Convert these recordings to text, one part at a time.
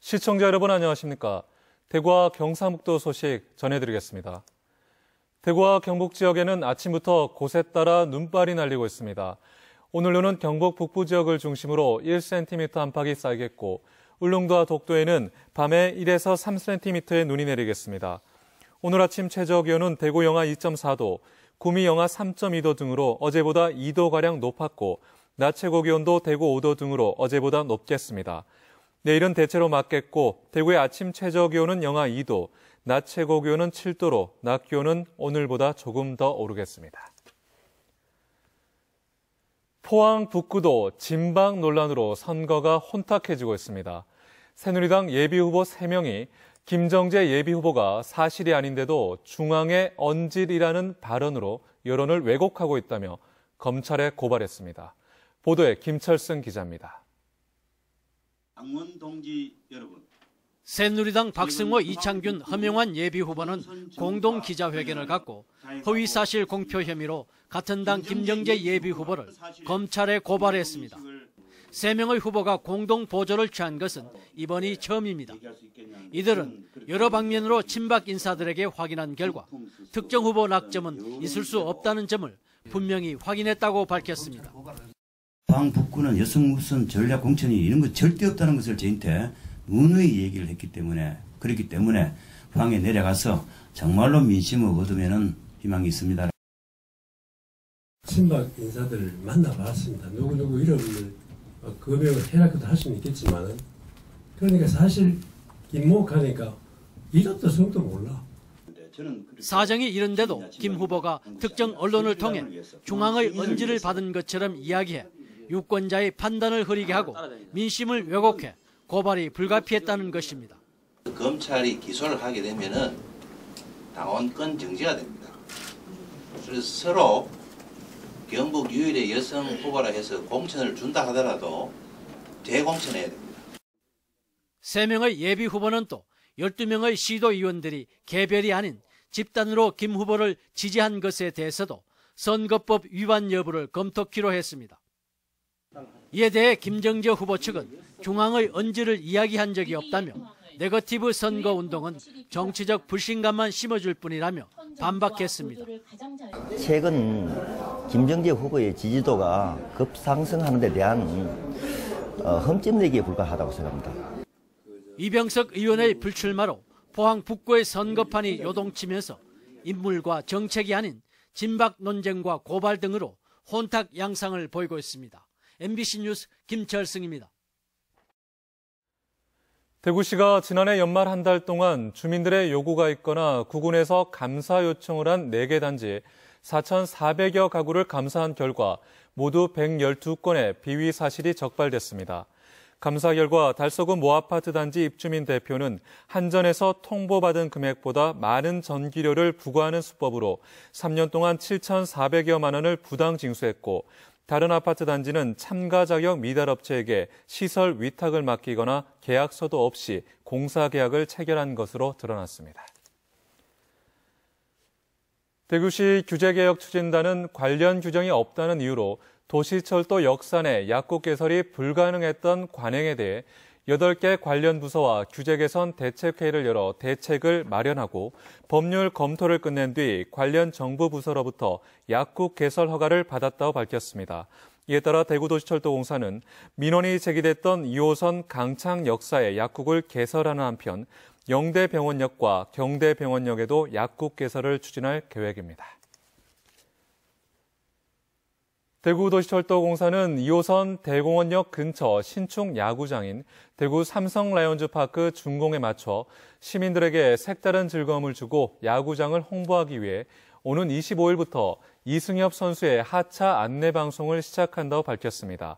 시청자 여러분 안녕하십니까? 대구와 경상북도 소식 전해드리겠습니다. 대구와 경북 지역에는 아침부터 곳에 따라 눈발이 날리고 있습니다. 오늘로는 경북 북부 지역을 중심으로 1cm 안팎이 쌓이겠고 울릉도와 독도에는 밤에 1에서 3cm의 눈이 내리겠습니다. 오늘 아침 최저 기온은 대구 영하 2.4도, 구미 영하 3.2도 등으로 어제보다 2도가량 높았고 낮 최고 기온도 대구 5도 등으로 어제보다 높겠습니다. 내일은 대체로 맑겠고 대구의 아침 최저 기온은 영하 2도, 낮 최고 기온은 7도로 낮 기온은 오늘보다 조금 더 오르겠습니다. 포항 북구도 진방 논란으로 선거가 혼탁해지고 있습니다. 새누리당 예비후보 3명이 김정재 예비후보가 사실이 아닌데도 중앙의 언질이라는 발언으로 여론을 왜곡하고 있다며 검찰에 고발했습니다. 보도에 김철승 기자입니다. 당원 동지 여러분, 새누리당 박승호, 이창균, 허명환 예비후보는 공동 기자회견을 갖고 허위사실 공표 혐의로 같은 당 김정재 예비후보를 검찰에 고발했습니다. 세명의 후보가 공동 보조를 취한 것은 이번이 네, 처음입니다. 이들은 여러 방면으로 친박 인사들에게 확인한 결과 특정 후보 낙점은 있을 수 없다는 점을 분명히 확인했다고 밝혔습니다. 방북구는 여성 우선 전략 공천이 이런 거 절대 없다는 것을 저한테 누누이 얘기를 했기 때문에 그렇기 때문에 방에 내려가서 정말로 민심을 얻으면 희망이 있습니다. 친박 인사들 만나봤습니다. 누구누구 이름을 어, 검을 해라 그도 할 수는 있겠지만 그러니까 사실 이목하니까 이것도 성도 몰라. 사정이 이런데도 김 후보가 특정 언론을 통해 중앙의 언지를 받은 것처럼 이야기해 유권자의 판단을 흐리게 하고 민심을 왜곡해 고발이 불가피했다는 것입니다. 검찰이 기소를 하게 되면 당원권 정지가 됩니다. 그래서 서로 경북 유일의 여성 후보라 해서 공천을 준다 하더라도 대공천해야 됩니다. 3명의 예비 후보는 또 12명의 시도위원들이 개별이 아닌 집단으로 김 후보를 지지한 것에 대해서도 선거법 위반 여부를 검토키로 했습니다. 이에 대해 김정재 후보 측은 중앙의 언지를 이야기한 적이 없다며 네거티브 선거운동은 정치적 불신감만 심어줄 뿐이라며 반박했습니다. 최근 김정재 후보의 지지도가 급상승하는 데 대한 어, 흠집내기에 불과하다고 생각합니다. 이병석 의원의 불출마로 포항 북구의 선거판이 요동치면서 인물과 정책이 아닌 진박 논쟁과 고발 등으로 혼탁 양상을 보이고 있습니다. MBC 뉴스 김철승입니다. 대구시가 지난해 연말 한 달 동안 주민들의 요구가 있거나 구군에서 감사 요청을 한 4개 단지 4,400여 가구를 감사한 결과 모두 112건의 비위 사실이 적발됐습니다. 감사 결과 달서구 모아파트 단지 입주민 대표는 한전에서 통보받은 금액보다 많은 전기료를 부과하는 수법으로 3년 동안 7,400여만 원을 부당 징수했고 다른 아파트 단지는 참가 자격 미달 업체에게 시설 위탁을 맡기거나 계약서도 없이 공사 계약을 체결한 것으로 드러났습니다. 대구시 규제개혁 추진단은 관련 규정이 없다는 이유로 도시철도 역산의 약국 개설이 불가능했던 관행에 대해 8개 관련 부서와 규제개선 대책회의를 열어 대책을 마련하고 법률 검토를 끝낸 뒤 관련 정부 부서로부터 약국 개설 허가를 받았다고 밝혔습니다. 이에 따라 대구도시철도공사는 민원이 제기됐던 2호선 강창역사의 약국을 개설하는 한편 영대병원역과 경대병원역에도 약국 개설을 추진할 계획입니다. 대구도시철도공사는 2호선 대공원역 근처 신축 야구장인 대구 삼성 라이온즈파크 준공에 맞춰 시민들에게 색다른 즐거움을 주고 야구장을 홍보하기 위해 오는 25일부터 이승엽 선수의 하차 안내 방송을 시작한다고 밝혔습니다.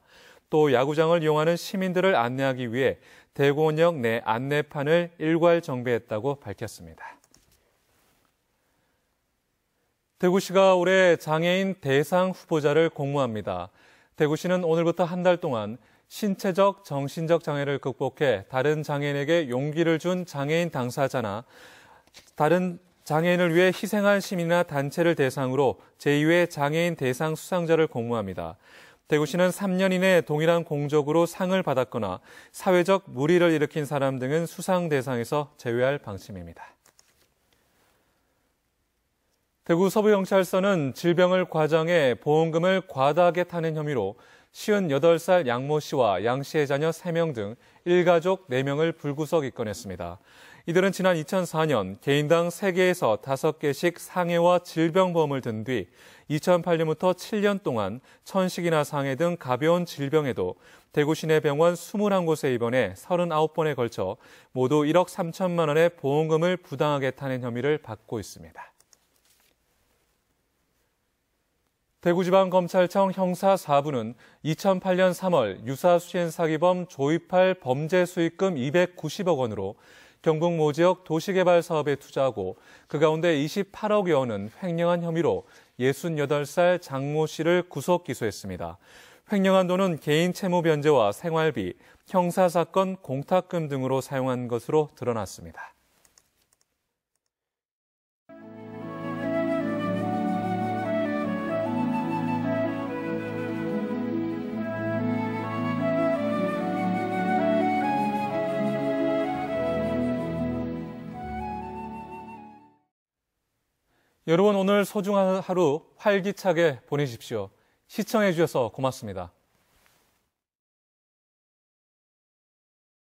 또 야구장을 이용하는 시민들을 안내하기 위해 대구원역 내 안내판을 일괄 정비했다고 밝혔습니다. 대구시가 올해 장애인 대상 후보자를 공모합니다. 대구시는 오늘부터 한 달 동안 신체적, 정신적 장애를 극복해 다른 장애인에게 용기를 준 장애인 당사자나 다른 장애인을 위해 희생한 시민이나 단체를 대상으로 제2회 장애인 대상 수상자를 공모합니다. 대구시는 3년 이내 동일한 공적으로 상을 받았거나 사회적 무리를 일으킨 사람 등은 수상 대상에서 제외할 방침입니다. 대구 서부경찰서는 질병을 과장해 보험금을 과다하게 타는 혐의로 58살 양모 씨와 양 씨의 자녀 3명 등 1가족 4명을 불구속 입건했습니다. 이들은 지난 2004년 개인당 3개에서 5개씩 상해와 질병보험을 든 뒤 2008년부터 7년 동안 천식이나 상해 등 가벼운 질병에도 대구 시내 병원 21곳에 입원해 39번에 걸쳐 모두 1억 3천만 원의 보험금을 부당하게 타낸 혐의를 받고 있습니다. 대구지방검찰청 형사 4부는 2008년 3월 유사 수행 사기범 조이팔 범죄 수익금 290억 원으로 경북 모 지역 도시개발 사업에 투자하고 그 가운데 28억여 원은 횡령한 혐의로 68살 장모 씨를 구속 기소했습니다. 횡령한 돈은 개인 채무 변제와 생활비, 형사사건 공탁금 등으로 사용한 것으로 드러났습니다. 여러분 오늘 소중한 하루 활기차게 보내십시오. 시청해 주셔서 고맙습니다.